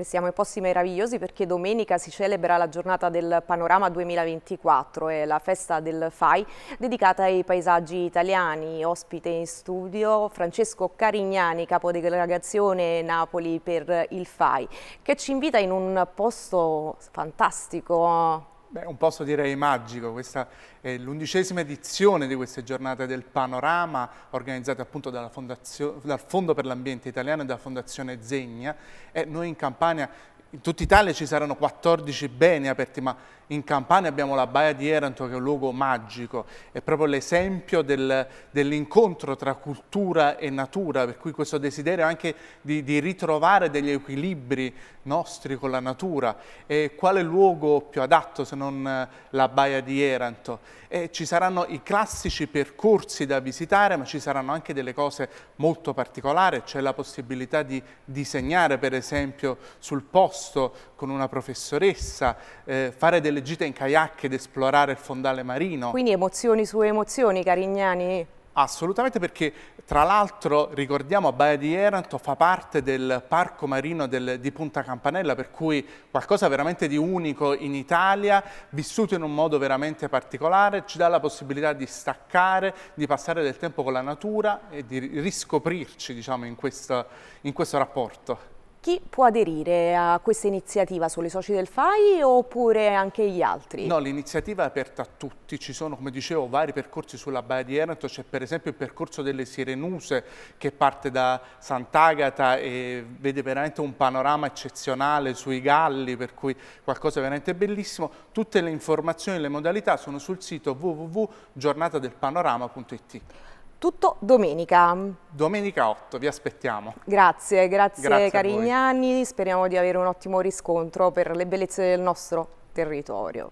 Restiamo ai posti meravigliosi perché domenica si celebra la giornata del Panorama 2024 è la festa del FAI dedicata ai paesaggi italiani. Ospite in studio Francesco Carignani, capo delegazione Napoli per il FAI, che ci invita in un posto fantastico Beh, un posto direi magico, questa è l'undicesima edizione di queste giornate del Panorama organizzate appunto dal Fondo per l'Ambiente Italiano e dalla Fondazione Zegna e noi in Campania in tutta Italia ci saranno 14 beni aperti, ma in Campania abbiamo la Baia di Eranto che è un luogo magico, è proprio l'esempio del, dell'incontro tra cultura e natura, per cui questo desiderio anche di, di ritrovare degli equilibri nostri con la natura. E quale luogo più adatto se non eh, la Baia di Eranto? E ci saranno i classici percorsi da visitare, ma ci saranno anche delle cose molto particolari, c'è la possibilità di disegnare per esempio sul posto, posto con una professoressa, eh, fare delle gite in kayak ed esplorare il fondale marino. Quindi emozioni su emozioni, Carignani? Assolutamente perché tra l'altro ricordiamo Baia di Eranto fa parte del parco marino del, di Punta Campanella per cui qualcosa veramente di unico in Italia, vissuto in un modo veramente particolare, ci dà la possibilità di staccare, di passare del tempo con la natura e di riscoprirci diciamo, in, questo, in questo rapporto. Chi può aderire a questa iniziativa? Solo i soci del FAI oppure anche gli altri? No, l'iniziativa è aperta a tutti. Ci sono, come dicevo, vari percorsi sulla Baia di Ernto. C'è per esempio il percorso delle Sirenuse che parte da Sant'Agata e vede veramente un panorama eccezionale sui galli, per cui qualcosa veramente bellissimo. Tutte le informazioni e le modalità sono sul sito www.giornatadelpanorama.it tutto domenica. Domenica 8, vi aspettiamo. Grazie, grazie, grazie Carignani, speriamo di avere un ottimo riscontro per le bellezze del nostro territorio.